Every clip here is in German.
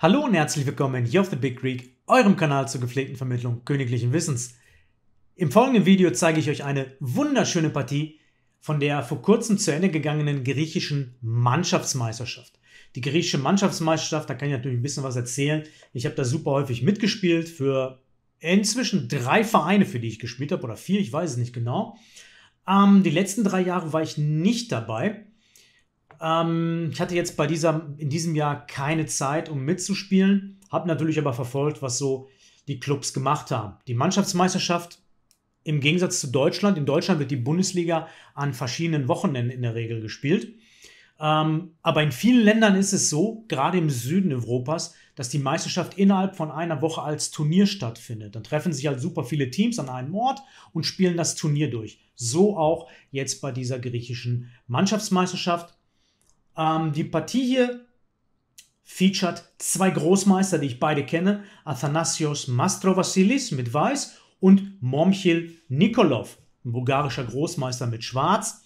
Hallo und herzlich willkommen hier auf The Big Greek, eurem Kanal zur gepflegten Vermittlung königlichen Wissens. Im folgenden Video zeige ich euch eine wunderschöne Partie von der vor kurzem zu Ende gegangenen griechischen Mannschaftsmeisterschaft. Die griechische Mannschaftsmeisterschaft, da kann ich natürlich ein bisschen was erzählen. Ich habe da super häufig mitgespielt für inzwischen drei Vereine, für die ich gespielt habe, oder vier, ich weiß es nicht genau. Ähm, die letzten drei Jahre war ich nicht dabei. Ähm, ich hatte jetzt bei dieser, in diesem Jahr keine Zeit, um mitzuspielen, habe natürlich aber verfolgt, was so die Clubs gemacht haben. Die Mannschaftsmeisterschaft im Gegensatz zu Deutschland. In Deutschland wird die Bundesliga an verschiedenen Wochenenden in der Regel gespielt. Ähm, aber in vielen Ländern ist es so, gerade im Süden Europas, dass die Meisterschaft innerhalb von einer Woche als Turnier stattfindet. Dann treffen sich halt super viele Teams an einem Ort und spielen das Turnier durch. So auch jetzt bei dieser griechischen Mannschaftsmeisterschaft. Ähm, die Partie hier featured zwei Großmeister, die ich beide kenne, Athanasios Mastrovasilis mit Weiß und Momchil Nikolov, ein bulgarischer Großmeister mit Schwarz.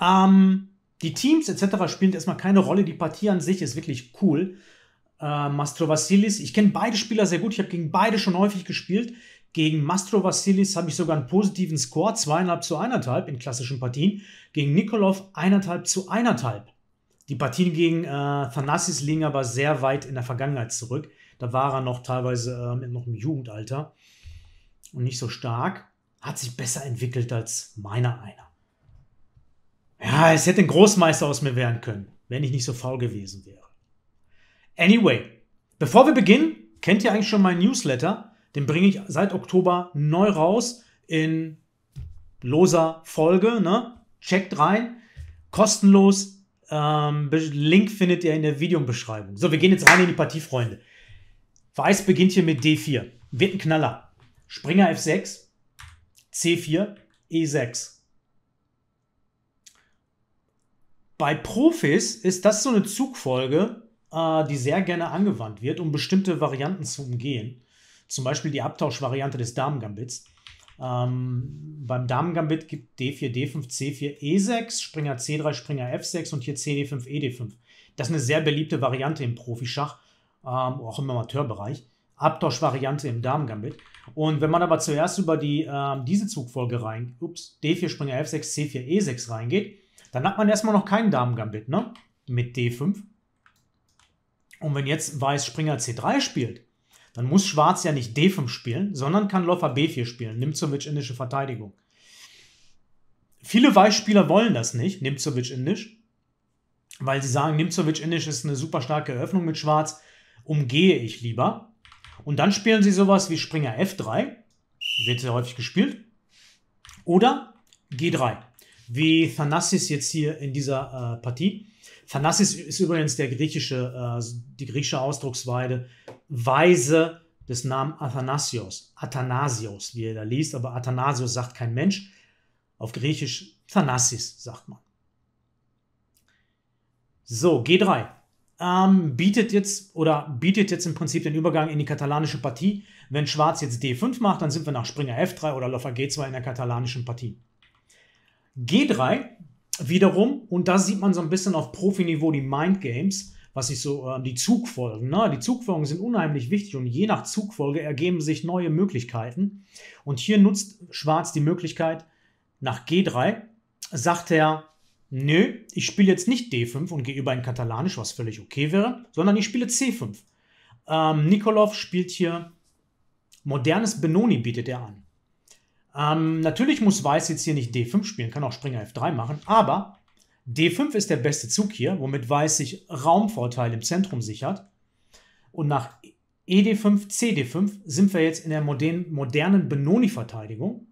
Ähm, die Teams etc. spielen erstmal keine Rolle. Die Partie an sich ist wirklich cool. Äh, Mastrovasilis, ich kenne beide Spieler sehr gut. Ich habe gegen beide schon häufig gespielt. Gegen Mastrovasilis habe ich sogar einen positiven Score, 2,5 zu 1,5 in klassischen Partien. Gegen Nikolov 1,5 zu 1,5. Die Partien gegen äh, Thanasis liegen aber sehr weit in der Vergangenheit zurück. Da war er noch teilweise ähm, noch im Jugendalter und nicht so stark. Hat sich besser entwickelt als meiner einer. Ja, es hätte ein Großmeister aus mir werden können, wenn ich nicht so faul gewesen wäre. Anyway, bevor wir beginnen, kennt ihr eigentlich schon meinen Newsletter? Den bringe ich seit Oktober neu raus in loser Folge. Ne? Checkt rein. Kostenlos ähm, Link findet ihr in der Videobeschreibung. So, wir gehen jetzt rein in die Partie, Freunde. Weiß beginnt hier mit D4. Wird ein Knaller. Springer F6, C4, E6. Bei Profis ist das so eine Zugfolge, äh, die sehr gerne angewandt wird, um bestimmte Varianten zu umgehen. Zum Beispiel die Abtauschvariante des Damengambits. Ähm, beim Damen-Gambit gibt D4, D5, C4, E6, Springer C3, Springer F6 und hier CD5, ED5. Das ist eine sehr beliebte Variante im Profischach, ähm, auch im Amateurbereich. Abtauschvariante im Damen-Gambit. Und wenn man aber zuerst über die, ähm, diese Zugfolge rein, ups, D4, Springer F6, C4, E6 reingeht, dann hat man erstmal noch keinen Damen-Gambit, ne? Mit D5. Und wenn jetzt Weiß Springer C3 spielt, dann muss Schwarz ja nicht D5 spielen, sondern kann Läufer B4 spielen. Nimzovic indische Verteidigung. Viele Weißspieler wollen das nicht, Nimzovic indisch, weil sie sagen, Nimzovic indisch ist eine super starke Eröffnung mit Schwarz, umgehe ich lieber. Und dann spielen sie sowas wie Springer F3, wird sehr häufig gespielt, oder G3 wie Thanassis jetzt hier in dieser äh, Partie. Thanassis ist übrigens der griechische, äh, die griechische Ausdrucksweise Weise des Namen Athanasios. Athanasios, wie er da liest, aber Athanasios sagt kein Mensch. Auf Griechisch Thanassis sagt man. So, G3 ähm, bietet jetzt oder bietet jetzt im Prinzip den Übergang in die katalanische Partie. Wenn Schwarz jetzt D5 macht, dann sind wir nach Springer F3 oder Läufer G2 in der katalanischen Partie. G3 wiederum, und da sieht man so ein bisschen auf Profiniveau die Mind Games, was ich so, äh, die Zugfolgen. Ne? Die Zugfolgen sind unheimlich wichtig und je nach Zugfolge ergeben sich neue Möglichkeiten. Und hier nutzt Schwarz die Möglichkeit, nach G3 sagt er, nö, ich spiele jetzt nicht D5 und gehe über in Katalanisch, was völlig okay wäre, sondern ich spiele C5. Ähm, Nikolov spielt hier modernes Benoni, bietet er an. Ähm, natürlich muss Weiß jetzt hier nicht D5 spielen, kann auch Springer F3 machen, aber D5 ist der beste Zug hier, womit Weiß sich Raumvorteil im Zentrum sichert. Und nach ED5, CD5 sind wir jetzt in der modern, modernen Benoni-Verteidigung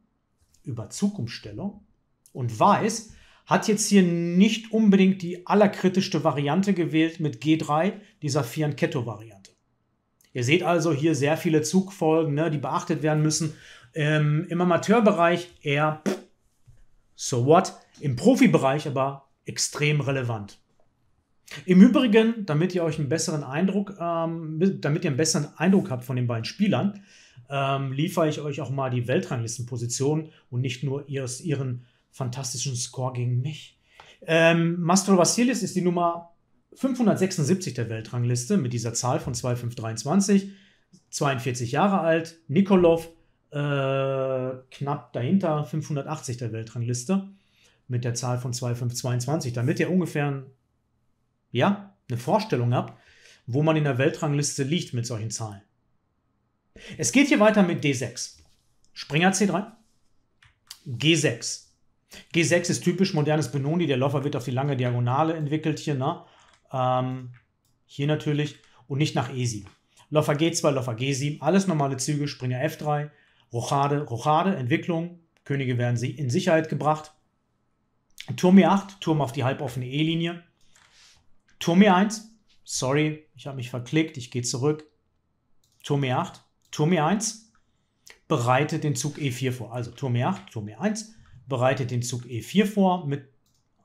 über Zugumstellung. Und Weiß hat jetzt hier nicht unbedingt die allerkritischste Variante gewählt mit G3, dieser Fianchetto-Variante. Ihr seht also hier sehr viele Zugfolgen, ne, die beachtet werden müssen. Ähm, Im Amateurbereich eher so what, im Profibereich aber extrem relevant. Im Übrigen, damit ihr euch einen besseren Eindruck, ähm, damit ihr einen besseren Eindruck habt von den beiden Spielern, ähm, liefere ich euch auch mal die Weltranglistenpositionen und nicht nur ihres, ihren fantastischen Score gegen mich. Ähm, Mastro Vassilis ist die Nummer 576 der Weltrangliste mit dieser Zahl von 2523, 42 Jahre alt, Nikolov äh, knapp dahinter 580 der Weltrangliste mit der Zahl von 2522, damit ihr ungefähr ja, eine Vorstellung habt, wo man in der Weltrangliste liegt mit solchen Zahlen. Es geht hier weiter mit D6. Springer C3, G6. G6 ist typisch modernes Benoni, der Läufer wird auf die lange Diagonale entwickelt hier, ne? Ähm, hier natürlich und nicht nach E7. Läufer G2, Läufer G7, alles normale Züge, Springer F3, Rochade, Rochade, Entwicklung, Könige werden sie in Sicherheit gebracht. Turm E8, Turm auf die halboffene E-Linie. Turm E1, sorry, ich habe mich verklickt, ich gehe zurück. Turm E8, Turm E1 bereitet den Zug E4 vor. Also Turm E8, Turm E1 bereitet den Zug E4 vor mit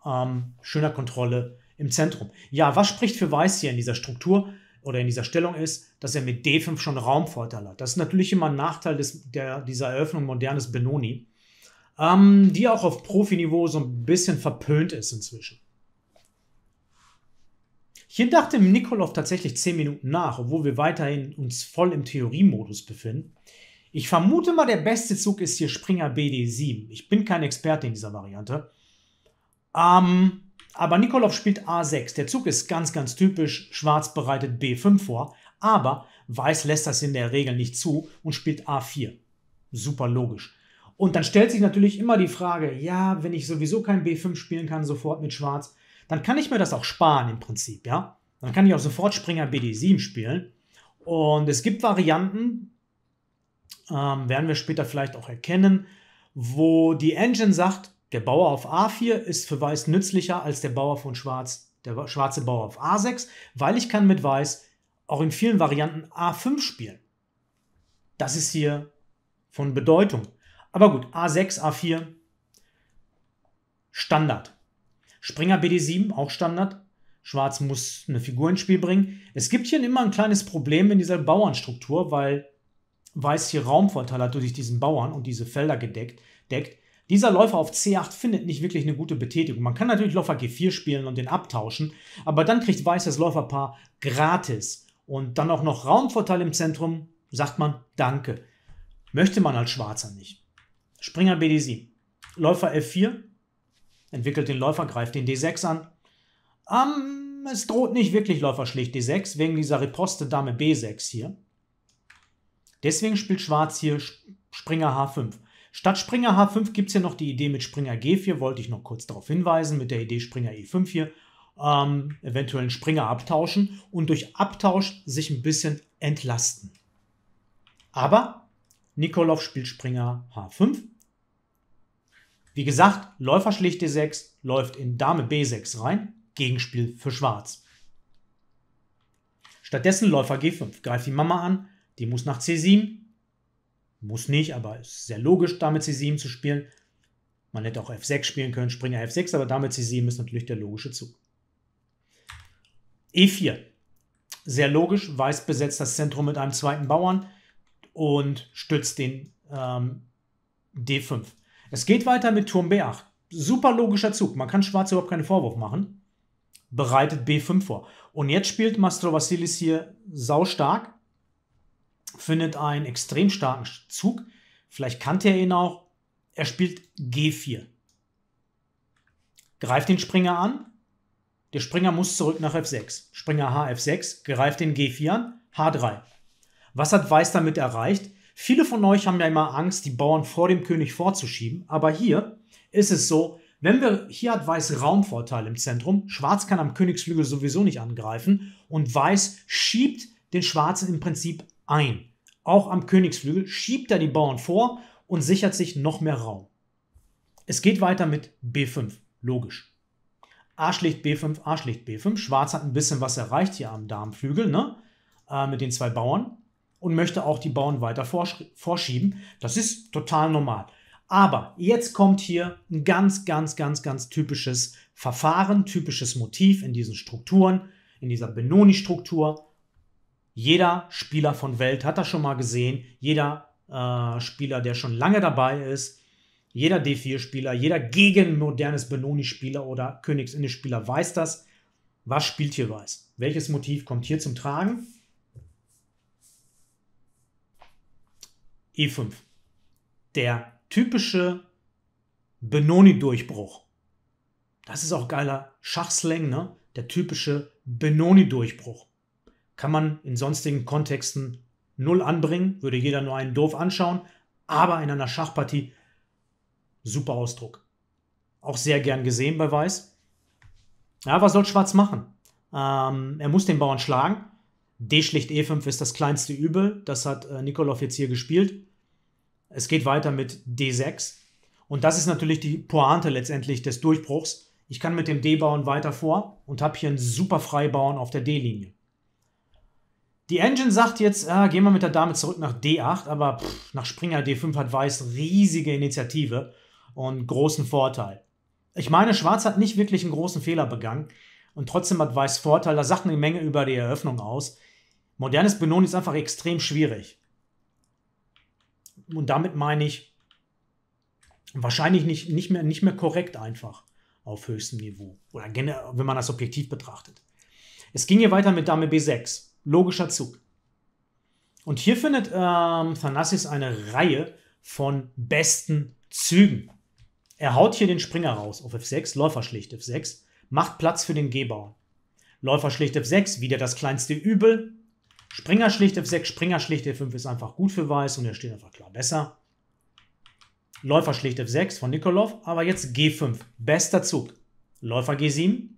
ähm, schöner Kontrolle im Zentrum. Ja, was spricht für Weiß hier in dieser Struktur? oder in dieser Stellung ist, dass er mit D5 schon Raumvorteil hat. Das ist natürlich immer ein Nachteil des, der, dieser Eröffnung modernes Benoni, ähm, die auch auf Profiniveau so ein bisschen verpönt ist inzwischen. Hier dachte Nikolov tatsächlich 10 Minuten nach, obwohl wir weiterhin uns voll im Theoriemodus befinden. Ich vermute mal, der beste Zug ist hier Springer BD7. Ich bin kein Experte in dieser Variante. Ähm, aber Nikolov spielt A6. Der Zug ist ganz, ganz typisch. Schwarz bereitet B5 vor, aber Weiß lässt das in der Regel nicht zu und spielt A4. Super logisch. Und dann stellt sich natürlich immer die Frage, ja, wenn ich sowieso kein B5 spielen kann, sofort mit Schwarz, dann kann ich mir das auch sparen im Prinzip, ja. Dann kann ich auch sofort Springer BD7 spielen. Und es gibt Varianten, ähm, werden wir später vielleicht auch erkennen, wo die Engine sagt, der Bauer auf A4 ist für Weiß nützlicher als der Bauer von Schwarz, der schwarze Bauer auf A6, weil ich kann mit Weiß auch in vielen Varianten A5 spielen. Das ist hier von Bedeutung. Aber gut, A6, A4, Standard. Springer BD7, auch Standard. Schwarz muss eine Figur ins Spiel bringen. Es gibt hier immer ein kleines Problem in dieser Bauernstruktur, weil Weiß hier Raumvorteil hat durch diesen Bauern und diese Felder gedeckt. Deckt. Dieser Läufer auf C8 findet nicht wirklich eine gute Betätigung. Man kann natürlich Läufer G4 spielen und den abtauschen, aber dann kriegt Weiß das Läuferpaar gratis und dann auch noch Raumvorteil im Zentrum, sagt man Danke. Möchte man als Schwarzer nicht. Springer BD7. Läufer F4 entwickelt den Läufer, greift den D6 an. Um, ähm, es droht nicht wirklich Läufer schlicht D6 wegen dieser Riposte Dame B6 hier. Deswegen spielt Schwarz hier Springer H5. Statt Springer H5 gibt es ja noch die Idee mit Springer G4, wollte ich noch kurz darauf hinweisen, mit der Idee Springer E5 hier. Ähm, eventuell einen Springer abtauschen und durch Abtausch sich ein bisschen entlasten. Aber Nikolov spielt Springer H5. Wie gesagt, Läufer schlicht D6, läuft in Dame B6 rein, Gegenspiel für Schwarz. Stattdessen Läufer G5, greift die Mama an, die muss nach C7, muss nicht, aber ist sehr logisch, damit C7 zu spielen. Man hätte auch F6 spielen können, Springer F6, aber damit C7 ist natürlich der logische Zug. E4. Sehr logisch, Weiß besetzt das Zentrum mit einem zweiten Bauern und stützt den ähm, D5. Es geht weiter mit Turm B8. Super logischer Zug. Man kann Schwarz überhaupt keinen Vorwurf machen. Bereitet B5 vor. Und jetzt spielt Mastro Vassilis hier saustark findet einen extrem starken Zug. Vielleicht kannte er ihn auch. Er spielt G4. Greift den Springer an. Der Springer muss zurück nach F6. Springer HF6 greift den G4 an. H3. Was hat Weiß damit erreicht? Viele von euch haben ja immer Angst, die Bauern vor dem König vorzuschieben. Aber hier ist es so, wenn wir, hier hat Weiß Raumvorteil im Zentrum. Schwarz kann am Königsflügel sowieso nicht angreifen. Und Weiß schiebt den Schwarzen im Prinzip ein. Auch am Königsflügel schiebt er die Bauern vor und sichert sich noch mehr Raum. Es geht weiter mit B5, logisch. A schlägt B5, A schlägt B5. Schwarz hat ein bisschen was erreicht hier am Darmflügel, ne? Äh, mit den zwei Bauern und möchte auch die Bauern weiter vorschieben. Das ist total normal. Aber jetzt kommt hier ein ganz, ganz, ganz, ganz typisches Verfahren, typisches Motiv in diesen Strukturen, in dieser Benoni-Struktur. Jeder Spieler von Welt hat das schon mal gesehen. Jeder äh, Spieler, der schon lange dabei ist, jeder D4-Spieler, jeder gegen modernes Benoni-Spieler oder Königsinne-Spieler weiß das. Was spielt hier weiß? Welches Motiv kommt hier zum Tragen? E5. Der typische Benoni-Durchbruch. Das ist auch geiler Schachslang, ne? Der typische Benoni-Durchbruch kann man in sonstigen Kontexten null anbringen, würde jeder nur einen doof anschauen, aber in einer Schachpartie super Ausdruck. Auch sehr gern gesehen bei Weiß. Ja, was soll Schwarz machen? Ähm, er muss den Bauern schlagen. D schlicht E5 ist das kleinste Übel. Das hat äh, Nikolov jetzt hier gespielt. Es geht weiter mit D6. Und das ist natürlich die Pointe letztendlich des Durchbruchs. Ich kann mit dem D-Bauern weiter vor und habe hier einen super Freibauern auf der D-Linie. Die Engine sagt jetzt, ah, gehen wir mit der Dame zurück nach D8, aber pff, nach Springer D5 hat Weiß riesige Initiative und großen Vorteil. Ich meine, Schwarz hat nicht wirklich einen großen Fehler begangen und trotzdem hat Weiß Vorteil. Da sagt eine Menge über die Eröffnung aus. Modernes Benoni ist einfach extrem schwierig. Und damit meine ich wahrscheinlich nicht, nicht, mehr, nicht mehr korrekt einfach auf höchstem Niveau. Oder wenn man das objektiv betrachtet. Es ging hier weiter mit Dame B6 logischer Zug. Und hier findet ähm, Thanassis eine Reihe von besten Zügen. Er haut hier den Springer raus auf F6, Läufer schlicht F6, macht Platz für den G-Bauern. Läufer schlicht F6, wieder das kleinste Übel. Springer schlicht F6, Springer schlicht F5 ist einfach gut für Weiß und er steht einfach klar besser. Läufer schlicht F6 von Nikolov, aber jetzt G5, bester Zug. Läufer G7,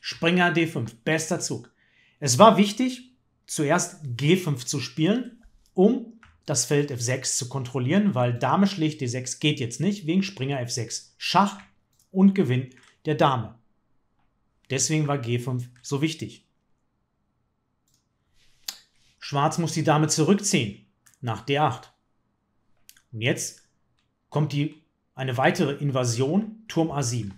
Springer D5, bester Zug. Es war wichtig, zuerst G5 zu spielen, um das Feld F6 zu kontrollieren, weil Dame schlägt D6 geht jetzt nicht, wegen Springer F6 Schach und Gewinn der Dame. Deswegen war G5 so wichtig. Schwarz muss die Dame zurückziehen nach D8. Und jetzt kommt die, eine weitere Invasion, Turm A7.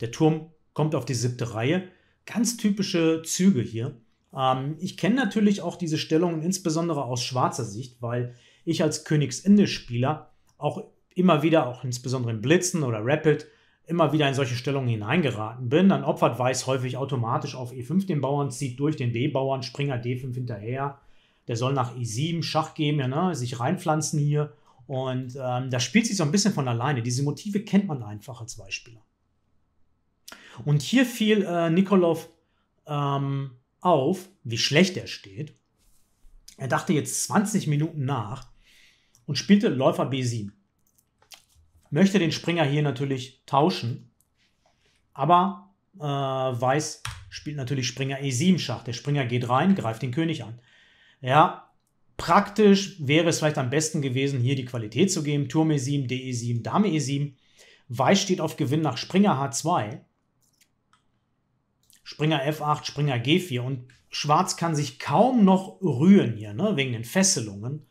Der Turm kommt auf die siebte Reihe. Ganz typische Züge hier. Ähm, ich kenne natürlich auch diese Stellungen insbesondere aus schwarzer Sicht, weil ich als Königsindisch-Spieler auch immer wieder, auch insbesondere in Blitzen oder Rapid, immer wieder in solche Stellungen hineingeraten bin. Dann opfert Weiß häufig automatisch auf E5 den Bauern, zieht durch den B-Bauern, Springer halt D5 hinterher. Der soll nach E7 Schach geben, ja, ne? sich reinpflanzen hier. Und ähm, das spielt sich so ein bisschen von alleine. Diese Motive kennt man einfach als Beispieler. Und hier fiel äh, Nikolov ähm, auf, wie schlecht er steht. Er dachte jetzt 20 Minuten nach und spielte Läufer B7. Möchte den Springer hier natürlich tauschen, aber äh, Weiß spielt natürlich Springer E7 Schach. Der Springer geht rein, greift den König an. Ja, praktisch wäre es vielleicht am besten gewesen, hier die Qualität zu geben. Turm E7, DE7, Dame E7. Weiß steht auf Gewinn nach Springer H2. Springer F8, Springer G4 und Schwarz kann sich kaum noch rühren hier, ne? wegen den Fesselungen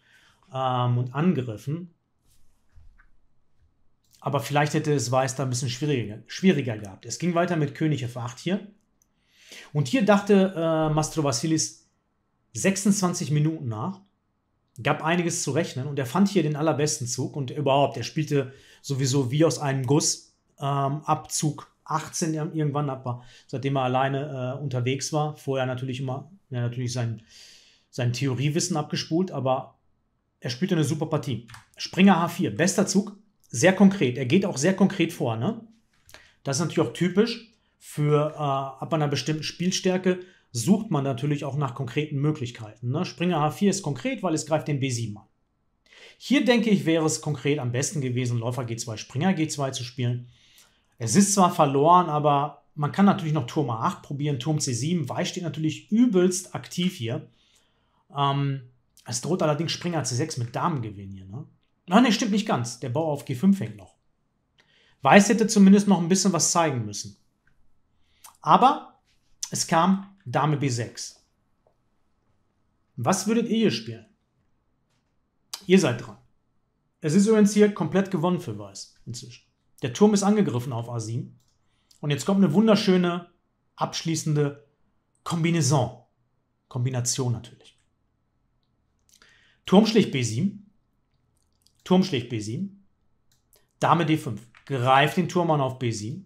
ähm, und Angriffen. Aber vielleicht hätte es Weiß da ein bisschen schwieriger, schwieriger gehabt. Es ging weiter mit König F8 hier. Und hier dachte äh, Mastro Vassilis 26 Minuten nach, gab einiges zu rechnen und er fand hier den allerbesten Zug und überhaupt, er spielte sowieso wie aus einem Guss ähm, Abzug 18 irgendwann aber seitdem er alleine äh, unterwegs war. Vorher natürlich immer, ja, natürlich sein, sein Theoriewissen abgespult, aber er spielt eine super Partie. Springer H4, bester Zug, sehr konkret. Er geht auch sehr konkret vor, ne? Das ist natürlich auch typisch für äh, ab einer bestimmten Spielstärke sucht man natürlich auch nach konkreten Möglichkeiten. Ne? Springer H4 ist konkret, weil es greift den B7 an. Hier denke ich, wäre es konkret am besten gewesen, Läufer G2, Springer G2 zu spielen. Es ist zwar verloren, aber man kann natürlich noch Turm A8 probieren, Turm C7. Weiß steht natürlich übelst aktiv hier. Ähm, es droht allerdings Springer C6 mit Damengewinn hier. Ne? Nein, nee, stimmt nicht ganz. Der Bauer auf G5 hängt noch. Weiß hätte zumindest noch ein bisschen was zeigen müssen. Aber es kam Dame B6. Was würdet ihr hier spielen? Ihr seid dran. Es ist übrigens hier komplett gewonnen für Weiß inzwischen. Der Turm ist angegriffen auf A7. Und jetzt kommt eine wunderschöne abschließende Kombinaison. Kombination natürlich. Turm schlägt B7. Turm schlägt B7. Dame D5. Greift den Turm an auf B7.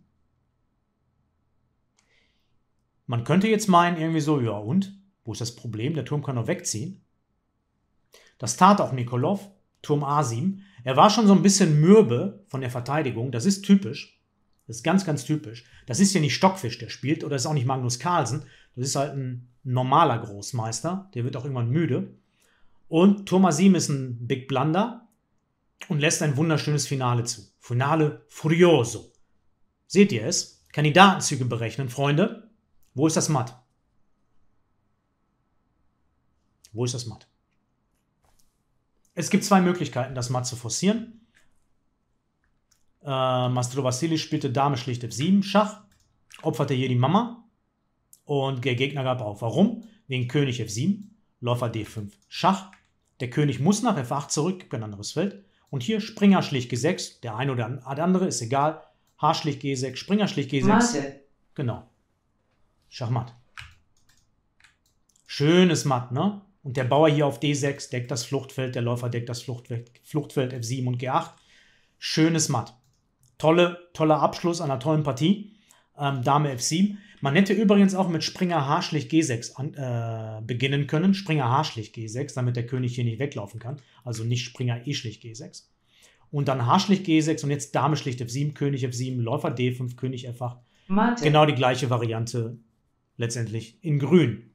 Man könnte jetzt meinen, irgendwie so, ja und? Wo ist das Problem? Der Turm kann doch wegziehen. Das tat auch Nikolov. Turm A7. Er war schon so ein bisschen mürbe von der Verteidigung. Das ist typisch. Das ist ganz, ganz typisch. Das ist ja nicht Stockfisch, der spielt, oder ist auch nicht Magnus Carlsen. Das ist halt ein normaler Großmeister. Der wird auch irgendwann müde. Und Thomas Thomasim ist ein Big Blunder und lässt ein wunderschönes Finale zu. Finale Furioso. Seht ihr es? Kandidatenzüge berechnen, Freunde. Wo ist das Matt? Wo ist das Matt? es gibt zwei Möglichkeiten, das Matt zu forcieren. Äh, Mastro Vassili spielte Dame schlicht F7 Schach, opferte hier die Mama und der Gegner gab auf. Warum? Wegen König F7, Läufer D5 Schach. Der König muss nach F8 zurück, gibt ein anderes Feld. Und hier Springer schlicht G6, der eine oder andere, ist egal. H schlicht G6, Springer schlicht G6. Mathe. Genau. Schachmatt. Schönes Matt, ne? Und der Bauer hier auf D6 deckt das Fluchtfeld, der Läufer deckt das Fluchtfeld, Fluchtfeld F7 und G8. Schönes Matt. Tolle, toller Abschluss einer tollen Partie. Ähm, Dame F7. Man hätte übrigens auch mit Springer H schlicht G6 an, äh, beginnen können. Springer H schlicht G6, damit der König hier nicht weglaufen kann. Also nicht Springer E schlicht G6. Und dann H schlicht G6 und jetzt Dame schlicht F7, König F7, Läufer D5, König F8. Martin. Genau die gleiche Variante letztendlich in grün.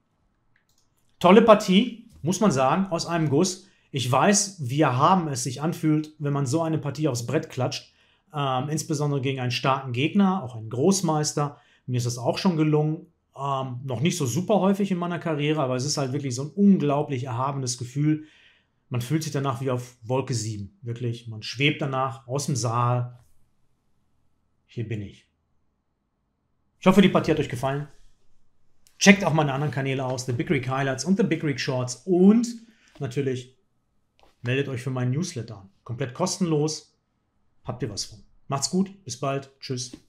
Tolle Partie, muss man sagen, aus einem Guss. Ich weiß, wie erhaben es sich anfühlt, wenn man so eine Partie aufs Brett klatscht. Ähm, insbesondere gegen einen starken Gegner, auch einen Großmeister. Mir ist das auch schon gelungen. Ähm, noch nicht so super häufig in meiner Karriere, aber es ist halt wirklich so ein unglaublich erhabenes Gefühl. Man fühlt sich danach wie auf Wolke 7. Wirklich. Man schwebt danach aus dem Saal. Hier bin ich. Ich hoffe, die Partie hat euch gefallen. Checkt auch meine anderen Kanäle aus, The Big Rig Highlights und The Big Rig Shorts und natürlich meldet euch für meinen Newsletter an. Komplett kostenlos. Habt ihr was von. Macht's gut, bis bald, tschüss.